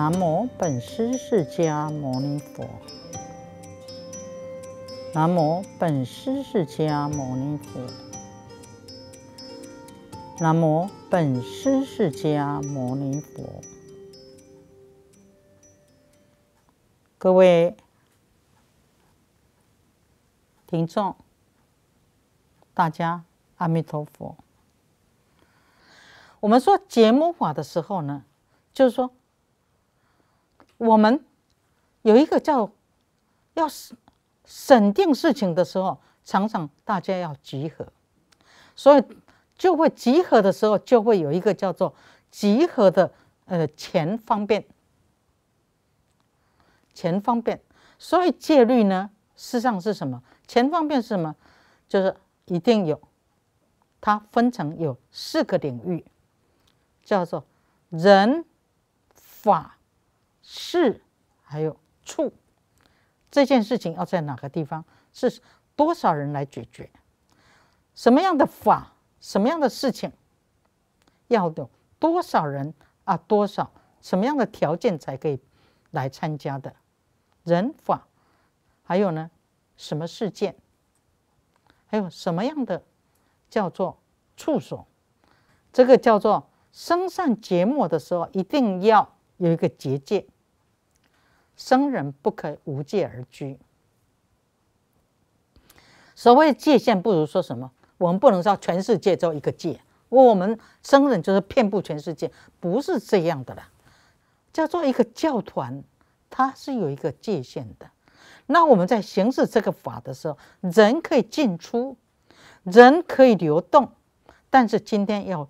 南无本师释迦牟尼佛，南无本师释迦牟尼佛，南无本师释迦牟尼佛。各位听众，大家阿弥陀佛。我们说解魔法的时候呢，就是说。我们有一个叫要审定事情的时候，常常大家要集合，所以就会集合的时候，就会有一个叫做集合的呃钱方便，钱方便。所以戒律呢，事实上是什么？钱方便是什么？就是一定有，它分成有四个领域，叫做人法。是，还有处，这件事情要在哪个地方？是多少人来解决？什么样的法？什么样的事情？要有多少人啊？多少？什么样的条件才可以来参加的？人法，还有呢？什么事件？还有什么样的叫做处所？这个叫做身上结魔的时候，一定要有一个结界。生人不可无界而居。所谓界限，不如说什么？我们不能说全世界只有一个界，我们生人就是遍布全世界，不是这样的啦。叫做一个教团，它是有一个界限的。那我们在行使这个法的时候，人可以进出，人可以流动，但是今天要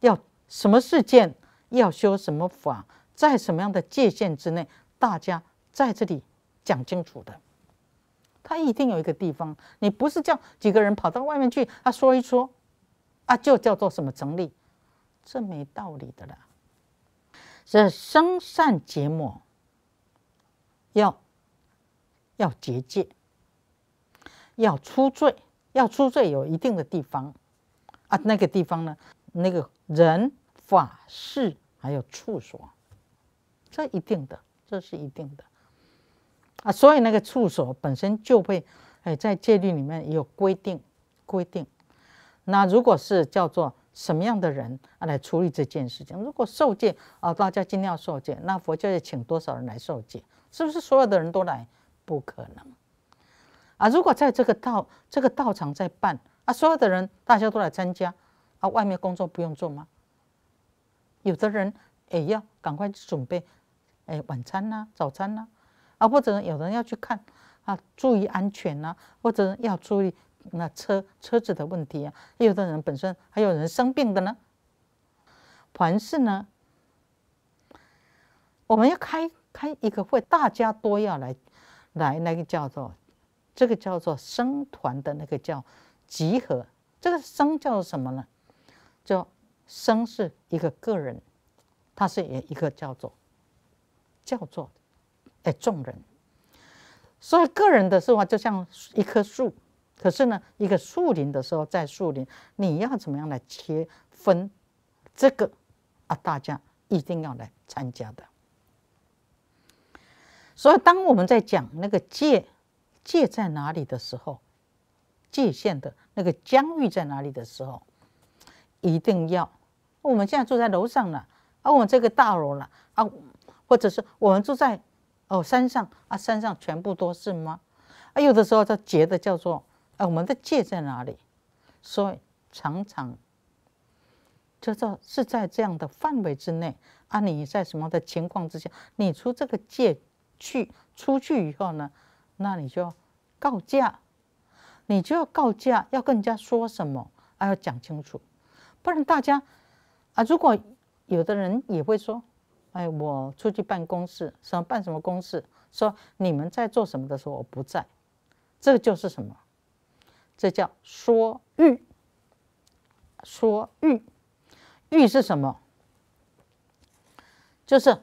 要什么事件，要修什么法，在什么样的界限之内？大家在这里讲清楚的，他一定有一个地方。你不是叫几个人跑到外面去，他说一说，啊，就叫做什么成立？这没道理的啦。这生善结末，要要结界，要出罪，要出罪，有一定的地方啊。那个地方呢，那个人、法事还有处所，这一定的。这是一定的啊，所以那个处所本身就会，哎，在戒律里面有规定，规定。那如果是叫做什么样的人啊来处理这件事情？如果受戒啊，大家尽量受戒。那佛教要请多少人来受戒？是不是所有的人都来？不可能啊！如果在这个道这个道场在办啊，所有的人大家都来参加啊，外面工作不用做吗？有的人也要赶快去准备。哎，晚餐呐，早餐呐，啊，或者有人要去看，啊，注意安全呐，或者要注意那车车子的问题啊，有的人本身还有人生病的呢。凡是呢，我们要开开一个会，大家都要来，来那个叫做，这个叫做生团的那个叫集合，这个生叫做什么呢？叫生是一个个人，它是也一个叫做。叫做哎，众人。所以个人的时候就像一棵树，可是呢，一个树林的时候，在树林你要怎么样来切分？这个啊，大家一定要来参加的。所以当我们在讲那个界界在哪里的时候，界限的那个疆域在哪里的时候，一定要。我们现在住在楼上了啊，我这个大楼了啊。或者是我们住在哦山上啊，山上全部都是吗？啊，有的时候这结的叫做啊，我们的界在哪里？所以常常就这是在这样的范围之内啊。你在什么的情况之下，你出这个界去出去以后呢？那你就告假，你就要告假，要跟人家说什么，要讲清楚，不然大家啊，如果有的人也会说。哎，我出去办公事，什么办什么公事？说你们在做什么的时候，我不在，这就是什么？这叫说欲。说欲，欲是什么？就是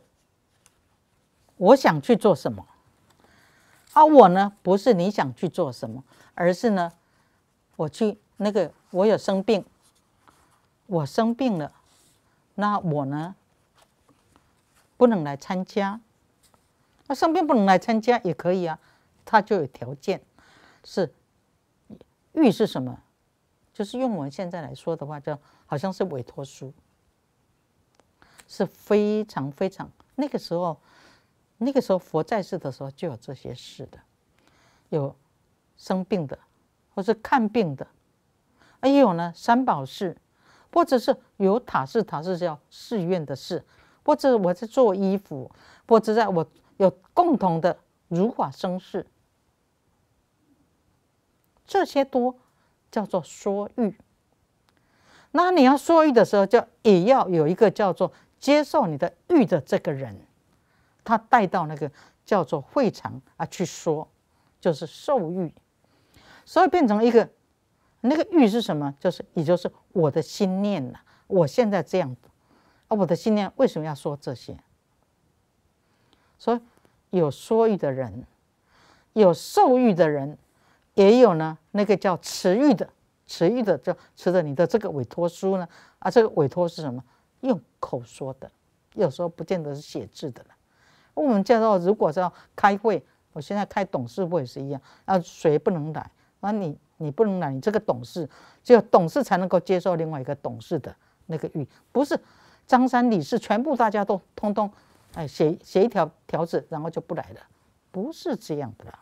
我想去做什么，而我呢，不是你想去做什么，而是呢，我去那个，我有生病，我生病了，那我呢？不能来参加，那生病不能来参加也可以啊，他就有条件。是，玉是什么？就是用我们现在来说的话，就好像是委托书，是非常非常。那个时候，那个时候佛在世的时候就有这些事的，有生病的，或是看病的，还有呢三宝寺，或者是有塔寺，塔寺叫寺院的寺。或者我在做衣服，或者在我有共同的如法生事，这些多叫做说欲。那你要说欲的时候，就也要有一个叫做接受你的欲的这个人，他带到那个叫做会场啊去说，就是受欲，所以变成一个那个欲是什么？就是也就是我的心念呐，我现在这样子。啊，我的信念为什么要说这些？说有说欲的人，有受欲的人，也有呢。那个叫持欲的，持欲的就持着你的这个委托书呢。啊，这个委托是什么？用口说的，有时候不见得是写字的了。我们叫做，如果说开会，我现在开董事会是一样啊，谁不能来？啊，你你不能来，你这个董事，只有董事才能够接受另外一个董事的那个欲，不是？张三李四全部大家都通通，哎，写写一条条子，然后就不来了，不是这样的。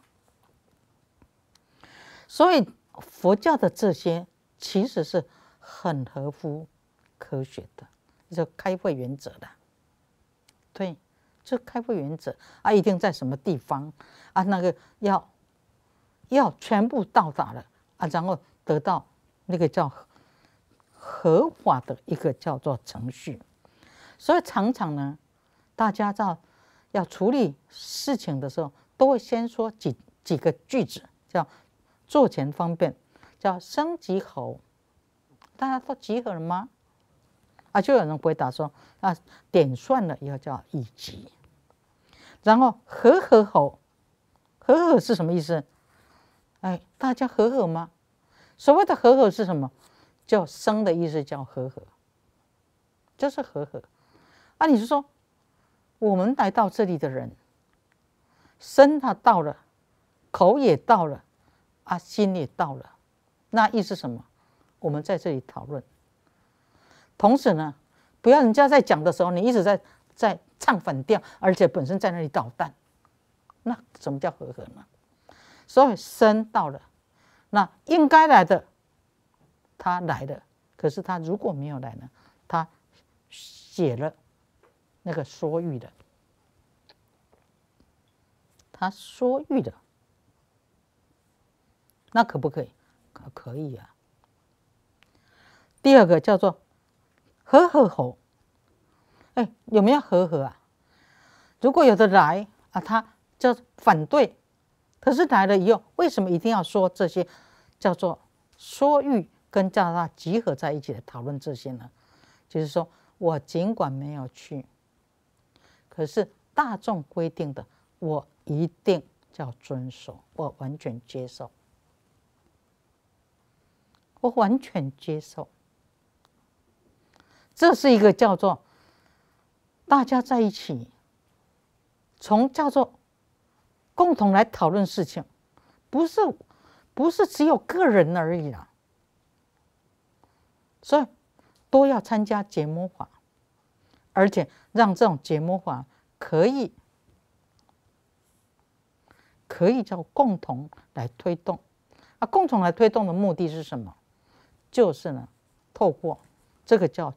所以佛教的这些其实是很合乎科学的，就开会原则的，对，这开会原则啊，一定在什么地方啊，那个要要全部到达了啊，然后得到那个叫合法的一个叫做程序。所以常常呢，大家在要处理事情的时候，都会先说几几个句子，叫做前方便，叫生级口。大家都集合了吗？啊，就有人回答说啊，点算了，要叫以及。然后和合口，和合是什么意思？哎，大家和合吗？所谓的和合是什么？叫生的意思叫和合，就是和合。啊，你是说我们来到这里的人，身他到了，口也到了，啊，心也到了，那意思什么？我们在这里讨论。同时呢，不要人家在讲的时候，你一直在在唱反调，而且本身在那里捣蛋，那什么叫和合呢？所以身到了，那应该来的他来了，可是他如果没有来呢？他写了。那个说玉的，他说玉的，那可不可以？可可以啊。第二个叫做和和侯，哎，有没有和和啊？如果有的来啊，他叫反对，可是来了以后，为什么一定要说这些？叫做说玉跟加拿大集合在一起来讨论这些呢？就是说我尽管没有去。可是大众规定的，我一定要遵守，我完全接受，我完全接受。这是一个叫做大家在一起，从叫做共同来讨论事情，不是不是只有个人而已啊，所以都要参加节目法。而且让这种结膜法可以可以叫共同来推动，啊，共同来推动的目的是什么？就是呢，透过这个叫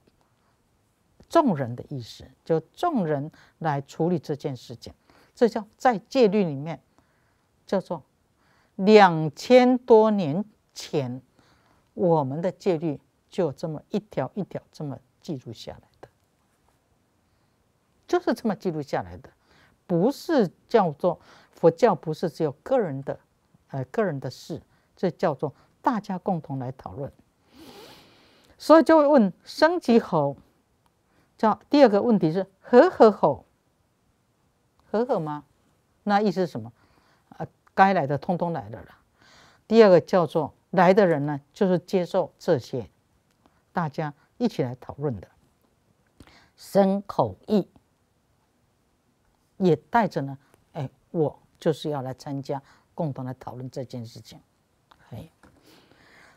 众人的意思，就众人来处理这件事情。这叫在戒律里面叫做两千多年前我们的戒律就这么一条一条这么记录下来。就是这么记录下来的，不是叫做佛教，不是只有个人的，呃，个人的事，这叫做大家共同来讨论，所以就会问生级好，叫第二个问题是和和好，和和吗？那意思是什么？呃，该来的通通来了了。第二个叫做来的人呢，就是接受这些，大家一起来讨论的生口意。也带着呢，哎，我就是要来参加，共同来讨论这件事情，哎，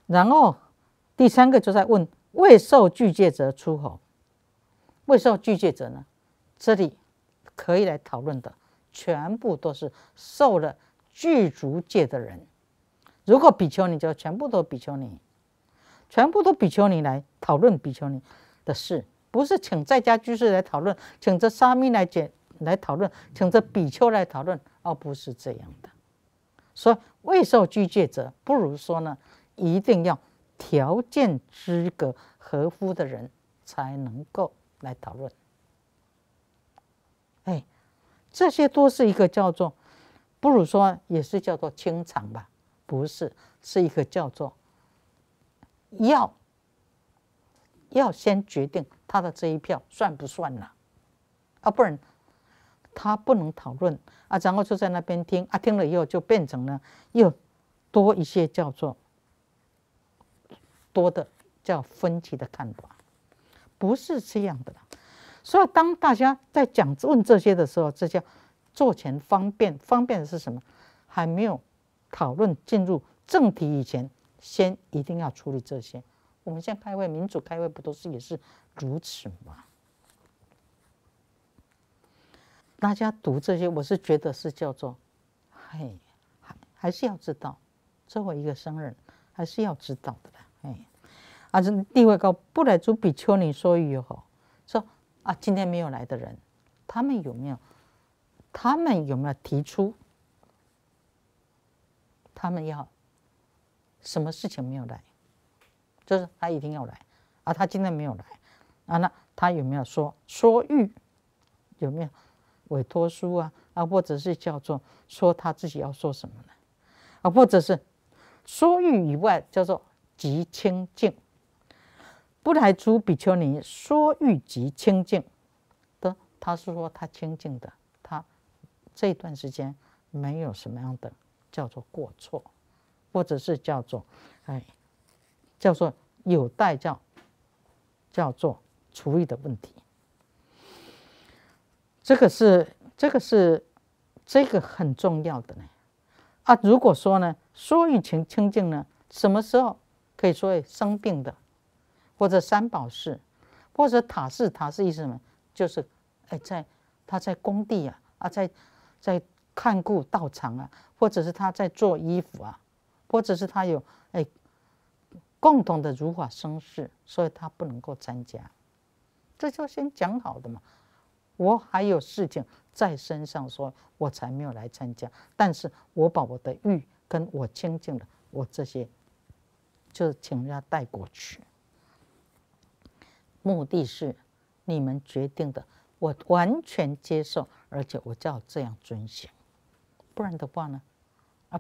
然后第三个就在问：未受拒戒者出口，未受拒戒者呢？这里可以来讨论的，全部都是受了具足戒的人。如果比丘尼，就全部都比丘尼，全部都比丘尼来讨论比丘尼的事，不是请在家居士来讨论，请这沙弥来解。来讨论，请这比丘来讨论，而不是这样的。说未受具戒者，不如说呢，一定要条件、资格合乎的人才能够来讨论。哎，这些都是一个叫做，不如说也是叫做清场吧？不是，是一个叫做要要先决定他的这一票算不算了啊，不然。他不能讨论啊，然后就在那边听啊，听了以后就变成了又多一些叫做多的叫分歧的看法，不是这样的啦。所以当大家在讲问这些的时候，这叫做前方便，方便的是什么？还没有讨论进入正题以前，先一定要处理这些。我们现在开会，民主开会不都是也是如此吗？大家读这些，我是觉得是叫做，嘿，还还是要知道，作为一个商人，还是要知道的吧。哎，啊，这地位高不来足比丘尼说：“又好，说啊，今天没有来的人，他们有没有？他们有没有提出？他们要什么事情没有来？就是他一定要来啊，他今天没有来啊，那他有没有说说欲？有没有？”委托书啊啊，或者是叫做说他自己要说什么呢？啊，或者是说欲以外叫做极清净。不莱诸比丘尼说欲极清净的，他是说他清净的，他这段时间没有什么样的叫做过错，或者是叫做哎，叫做有待叫叫做厨艺的问题。这个是这个是这个很重要的呢啊！如果说呢，说与情清净呢，什么时候可以说生病的，或者三宝事，或者塔寺？塔寺意思什么？就是哎，在他在工地啊，啊在在看顾道场啊，或者是他在做衣服啊，或者是他有哎共同的如法生事，所以他不能够参加，这就先讲好的嘛。我还有事情在身上，说我才没有来参加。但是我把我的欲跟我清净的我这些，就请人家带过去。目的是你们决定的，我完全接受，而且我就要这样遵行。不然的话呢？啊，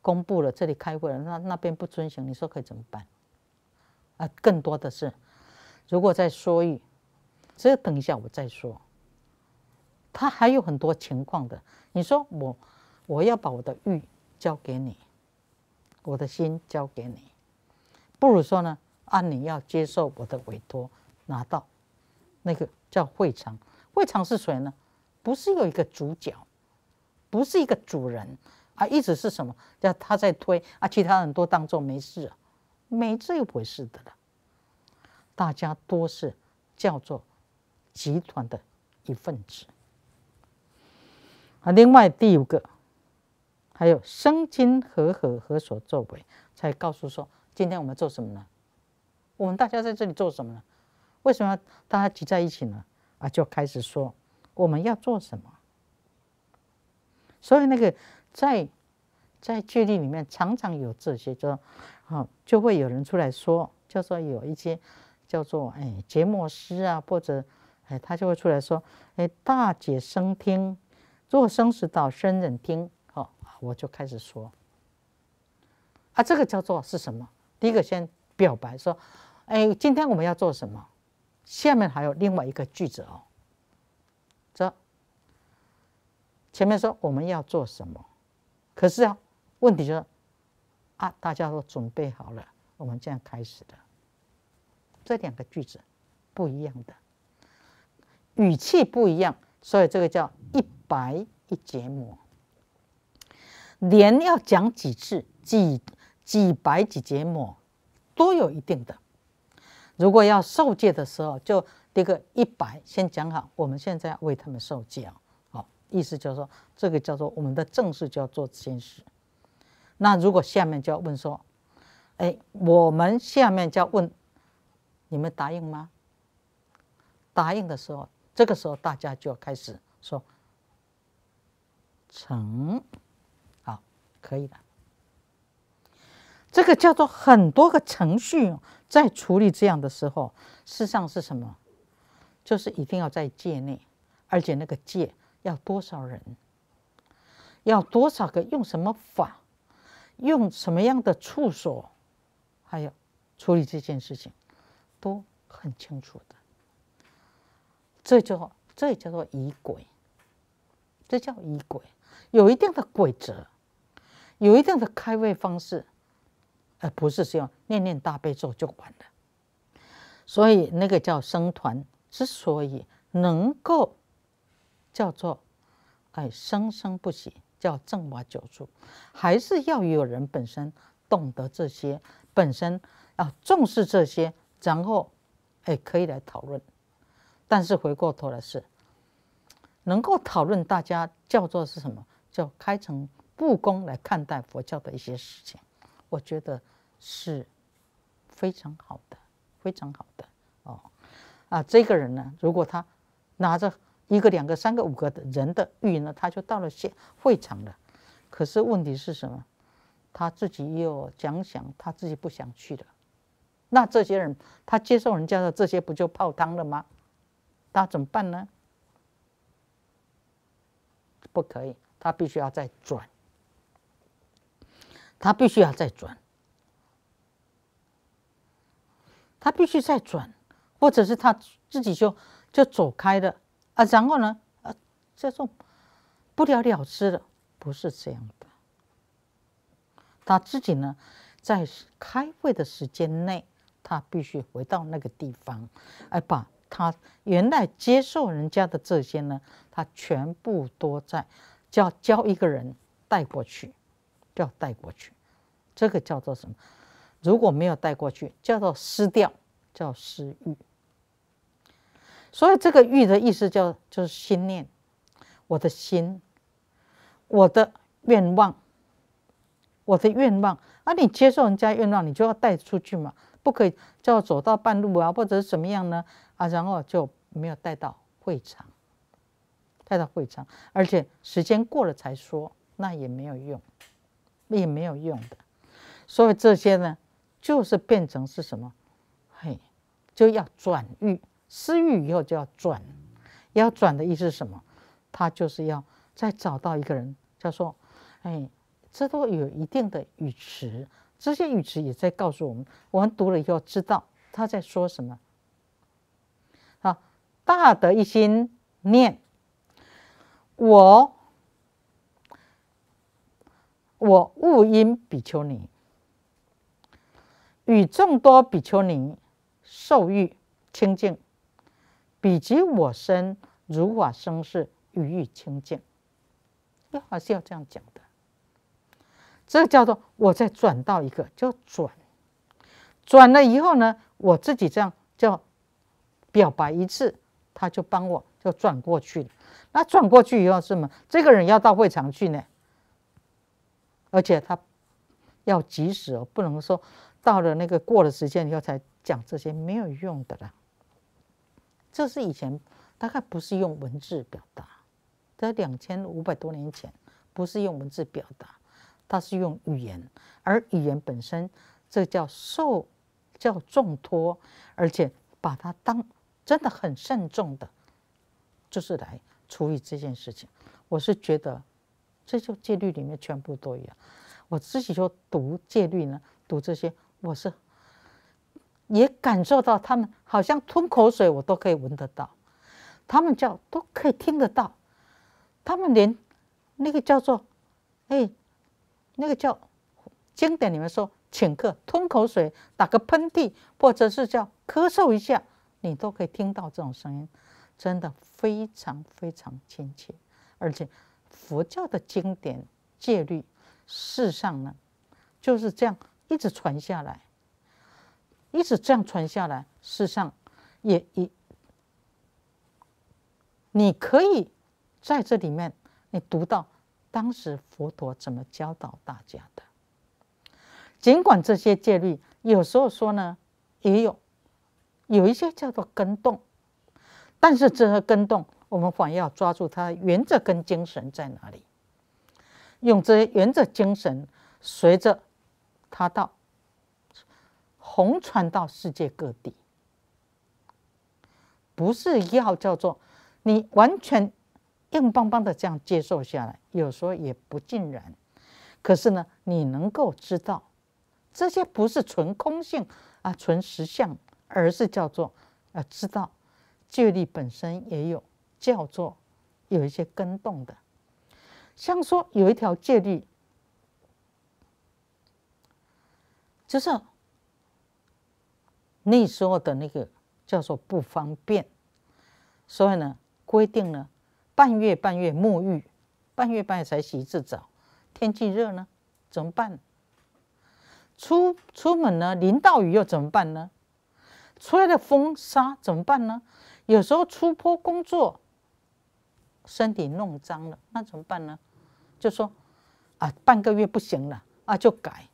公布了这里开会了，那那边不遵行，你说可以怎么办？啊，更多的是，如果在说欲，这等一下我再说。他还有很多情况的。你说我，我要把我的欲交给你，我的心交给你，不如说呢，啊，你要接受我的委托，拿到那个叫会场。会场是谁呢？不是有一个主角，不是一个主人啊，意思是什么？叫他在推啊，其他人都当做没事，没这一回事的了。大家都是叫做集团的一份子。啊，另外第五个，还有生金何何何所作为，才告诉说，今天我们做什么呢？我们大家在这里做什么呢？为什么大家聚在一起呢？啊，就开始说我们要做什么。所以那个在在聚力里面常常有这些，就说啊，就会有人出来说，叫做有一些叫做哎，结末师啊，或者哎，他就会出来说，哎，大解生听。做生时到生人听，好，我就开始说。啊，这个叫做是什么？第一个先表白说：“哎，今天我们要做什么？”下面还有另外一个句子哦。这前面说我们要做什么，可是啊，问题就是啊，大家都准备好了，我们这样开始的。这两个句子不一样的语气不一样，所以这个叫一。白一节膜，连要讲几次几几百几节膜都有一定的。如果要受戒的时候，就这个一百先讲好。我们现在为他们受戒啊，好，意思就是说，这个叫做我们的正事，就要做这件事。那如果下面就要问说，哎，我们下面就要问你们答应吗？答应的时候，这个时候大家就要开始说。成，好，可以的。这个叫做很多个程序在处理这样的时候，事实上是什么？就是一定要在界内，而且那个界要多少人，要多少个，用什么法，用什么样的处所，还有处理这件事情，都很清楚的。这叫这也叫做仪轨，这叫仪轨。有一定的规则，有一定的开胃方式，而不是希望念念大悲咒就完了。所以那个叫生团之所以能够叫做哎生生不息，叫正法久住，还是要有人本身懂得这些，本身啊重视这些，然后哎可以来讨论。但是回过头来是。能够讨论大家叫做是什么，叫开诚布公来看待佛教的一些事情，我觉得是非常好的，非常好的哦。啊，这个人呢，如果他拿着一个、两个、三个、五个的人的玉呢，他就到了现会场了。可是问题是什么？他自己又讲想他自己不想去的，那这些人他接受人家的这些不就泡汤了吗？那怎么办呢？不可以，他必须要再转，他必须要再转，他必须再转，或者是他自己就就走开了啊，然后呢，啊，这种不了了之了，不是这样的。他自己呢，在开会的时间内，他必须回到那个地方，哎把他原来接受人家的这些呢，他全部都在叫教一个人带过去，叫带过去，这个叫做什么？如果没有带过去，叫做失掉，叫失欲。所以这个欲的意思叫就是心念，我的心，我的愿望，我的愿望啊！你接受人家愿望，你就要带出去嘛，不可以叫走到半路啊，或者怎么样呢？啊，然后就没有带到会场，带到会场，而且时间过了才说，那也没有用，也没有用的。所以这些呢，就是变成是什么？嘿，就要转欲，失欲以后就要转，要转的意思是什么？他就是要再找到一个人，叫说：“哎，这都有一定的语词，这些语词也在告诉我们，我们读了以后知道他在说什么。”大德一心念，我我勿因比丘尼，与众多比丘尼受欲清净，彼及我身如法生世与欲清净，要还是要这样讲的？这叫做我再转到一个叫转，转了以后呢，我自己这样叫表白一次。他就帮我就转过去了。那转过去以后是什么？这个人要到会场去呢，而且他要及时哦，不能说到了那个过了时间以后才讲这些没有用的了。这是以前大概不是用文字表达，在两千五百多年前不是用文字表达，它是用语言，而语言本身这叫受，叫重托，而且把它当。真的很慎重的，就是来处理这件事情。我是觉得，这就戒律里面全部都有。我自己就读戒律呢，读这些，我是也感受到他们好像吞口水，我都可以闻得到；他们叫都可以听得到；他们连那个叫做哎，那个叫经典里面说，请客吞口水，打个喷嚏，或者是叫咳嗽一下。你都可以听到这种声音，真的非常非常亲切，而且佛教的经典戒律，世上呢就是这样一直传下来，一直这样传下来，世上也一，你可以在这里面，你读到当时佛陀怎么教导大家的。尽管这些戒律有时候说呢也有。有一些叫做根动，但是这个根动，我们反而要抓住它原则跟精神在哪里，用这些原则精神，随着它到红传到世界各地，不是要叫做你完全硬邦邦的这样接受下来，有时候也不尽然。可是呢，你能够知道，这些不是纯空性啊，纯实相。而是叫做，要知道戒律本身也有叫做有一些根动的，像说有一条戒律，就是那时候的那个叫做不方便，所以呢规定呢半月半月沐浴，半月半月才洗一次澡。天气热呢怎么办？出出门呢淋到雨又怎么办呢？吹了风沙怎么办呢？有时候出坡工作，身体弄脏了，那怎么办呢？就说，啊，半个月不行了，啊，就改，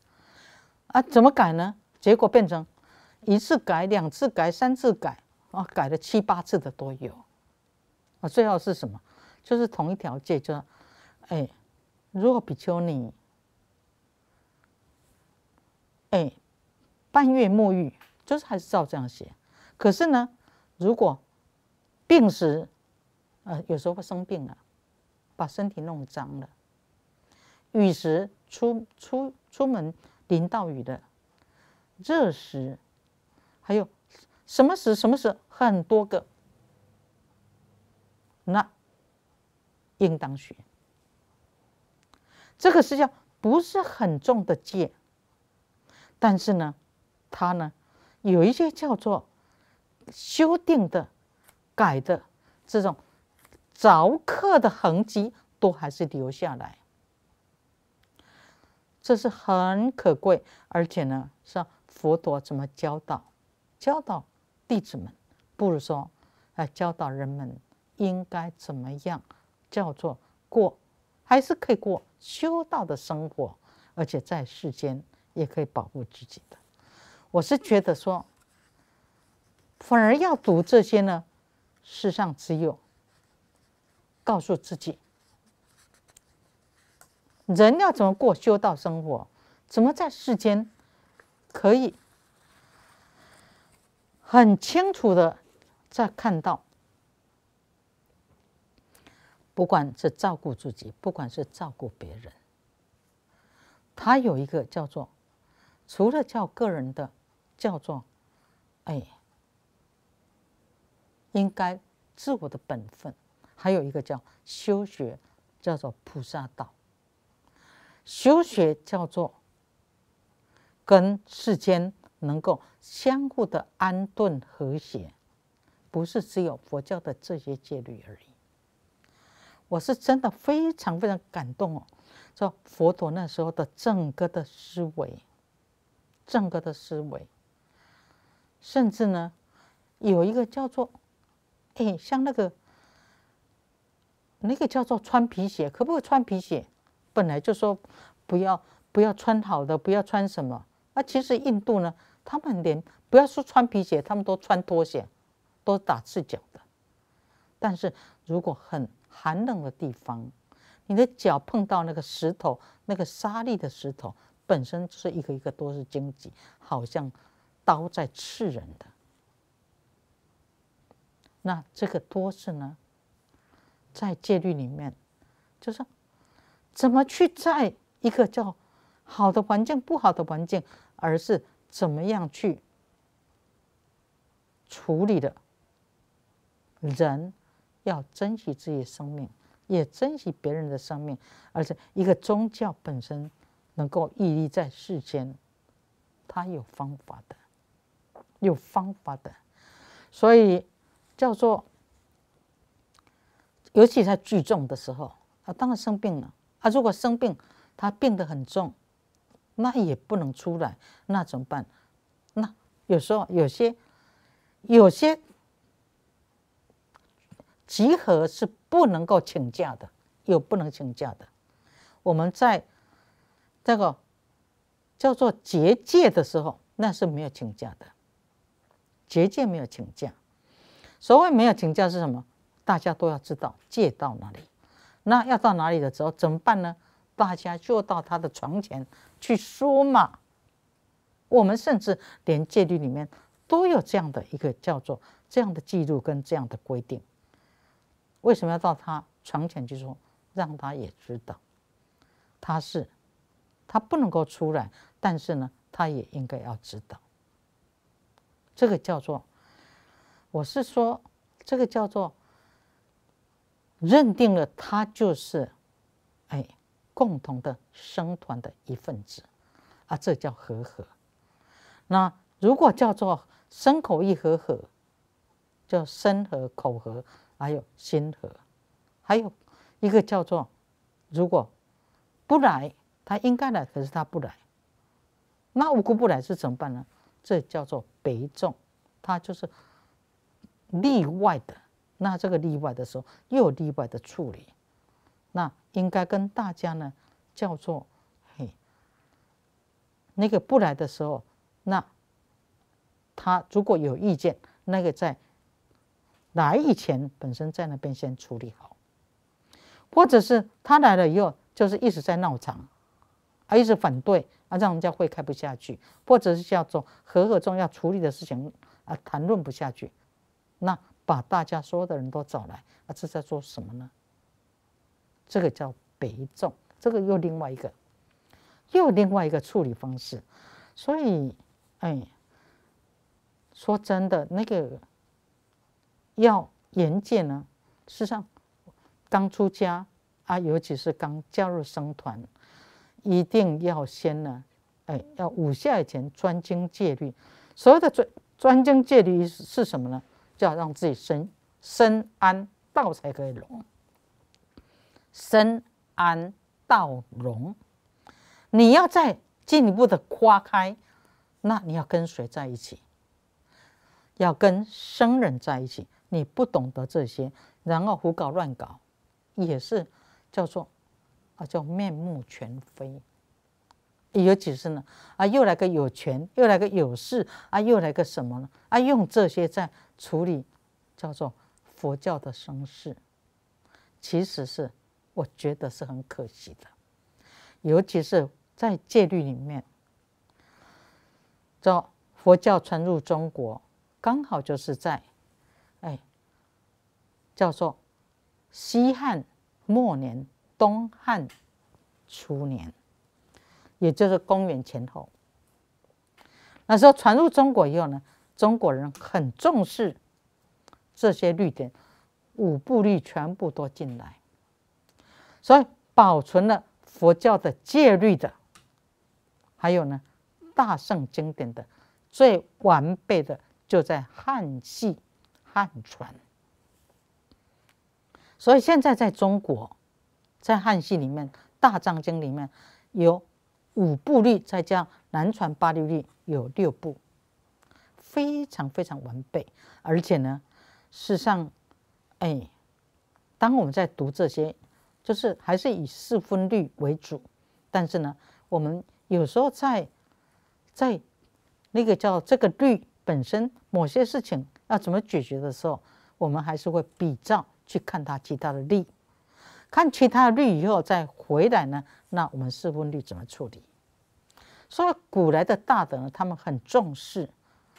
啊，怎么改呢？结果变成，一次改、两次改、三次改，啊，改了七八次的都有，啊，最后是什么？就是同一条戒，就，哎，如果比丘尼，哎，半月沐浴。就是还是照这样写，可是呢，如果病时，呃，有时候会生病了，把身体弄脏了；雨时出出出门淋到雨的，热时，还有什么时什么时，很多个，那应当学。这个实际上不是很重的戒，但是呢，它呢。有一些叫做修订的、改的这种凿刻的痕迹都还是留下来，这是很可贵。而且呢，是佛陀怎么教导教导弟子们，不如说，呃，教导人们应该怎么样叫做过，还是可以过修道的生活，而且在世间也可以保护自己的。我是觉得说，反而要读这些呢。世上只有告诉自己，人要怎么过修道生活，怎么在世间可以很清楚的在看到，不管是照顾自己，不管是照顾别人，他有一个叫做，除了叫个人的。叫做，哎，应该自我的本分；还有一个叫修学，叫做菩萨道。修学叫做跟世间能够相互的安顿和谐，不是只有佛教的这些戒律而已。我是真的非常非常感动哦，说佛陀那时候的正哥的思维，正哥的思维。甚至呢，有一个叫做，哎，像那个，那个叫做穿皮鞋，可不可以穿皮鞋？本来就说不要不要穿好的，不要穿什么。啊，其实印度呢，他们连不要说穿皮鞋，他们都穿拖鞋，都打赤脚的。但是如果很寒冷的地方，你的脚碰到那个石头，那个沙粒的石头本身是一个一个都是荆棘，好像。刀在刺人的，那这个多是呢，在戒律里面，就是怎么去在一个叫好的环境、不好的环境，而是怎么样去处理的。人要珍惜自己生命，也珍惜别人的生命，而且一个宗教本身能够屹立在世间，它有方法的。有方法的，所以叫做，尤其在聚众的时候，啊，当然生病了啊。如果生病，他病得很重，那也不能出来，那怎么办？那有时候有些有些集合是不能够请假的，有不能请假的。我们在这个叫做结界的时候，那是没有请假的。结界没有请假，所谓没有请假是什么？大家都要知道借到哪里，那要到哪里的时候怎么办呢？大家就到他的床前去说嘛。我们甚至连戒律里面都有这样的一个叫做这样的记录跟这样的规定。为什么要到他床前去说？让他也知道，他是他不能够出来，但是呢，他也应该要知道。这个叫做，我是说，这个叫做认定了他就是，哎，共同的生团的一份子，啊，这叫和合。那如果叫做身口意和合，叫身和口和，还有心和，还有一个叫做，如果不来，他应该来，可是他不来，那五姑不来是怎么办呢？这叫做悲重，他就是例外的。那这个例外的时候，又有例外的处理。那应该跟大家呢叫做嘿，那个不来的时候，那他如果有意见，那个在来以前，本身在那边先处理好，或者是他来了以后，就是一直在闹场。一直反对啊，让人家会开不下去，或者是叫做和和重要处理的事情啊，谈论不下去，那把大家所有的人都找来啊，这在做什么呢？这个叫北众，这个又另外一个，又另外一个处理方式。所以，哎，说真的，那个要严戒呢，事实上，刚出家啊，尤其是刚加入僧团。一定要先呢，哎，要五下以前专精戒律。所谓的专专精戒律是什么呢？就要让自己深深安道才可以融。深安道融，你要再进一步的夸开，那你要跟谁在一起？要跟生人在一起。你不懂得这些，然后胡搞乱搞，也是叫做。叫面目全非，尤其是呢，啊，又来个有权，又来个有势，啊，又来个什么呢？啊，用这些在处理，叫做佛教的声事，其实是我觉得是很可惜的，尤其是在戒律里面，叫佛教传入中国，刚好就是在，哎，叫做西汉末年。东汉初年，也就是公元前后，那时候传入中国以后呢，中国人很重视这些律典，五部律全部都进来，所以保存了佛教的戒律的，还有呢大圣经典的最完备的就在汉系汉传，所以现在在中国。在汉系里面，《大藏经》里面有五部律，再加南传八律律，有六部，非常非常完备。而且呢，事实上，哎，当我们在读这些，就是还是以四分律为主。但是呢，我们有时候在在那个叫这个律本身某些事情要怎么解决的时候，我们还是会比照去看它其他的律。看其他律以后再回来呢？那我们四分律怎么处理？所以古来的大德呢，他们很重视，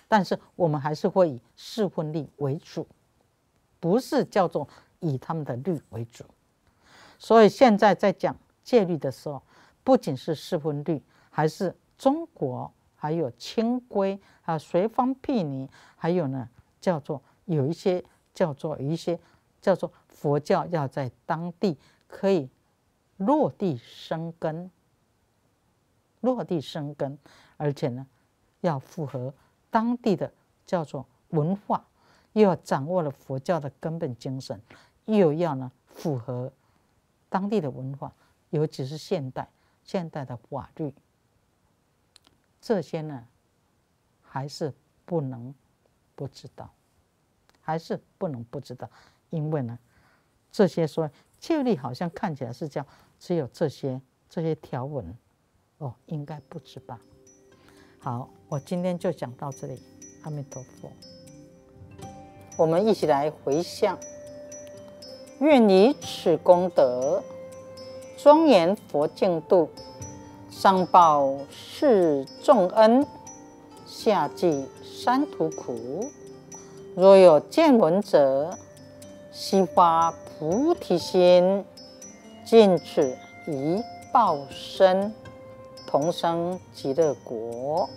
但是我们还是会以四分律为主，不是叫做以他们的律为主。所以现在在讲戒律的时候，不仅是四分律，还是中国还有清规啊，随方辟尼，还有呢叫做有一些叫做一些叫做。佛教要在当地可以落地生根，落地生根，而且呢，要符合当地的叫做文化，又要掌握了佛教的根本精神，又要呢符合当地的文化，尤其是现代现代的法律，这些呢还是不能不知道，还是不能不知道，因为呢。这些说戒律好像看起来是这样，只有这些这些条文，哦，应该不止吧。好，我今天就讲到这里。阿弥陀佛，我们一起来回向。愿以此功德，庄严佛净土，上报四重恩，下济三途苦。若有见闻者，悉发。菩提心，尽此一报身，同生极乐国。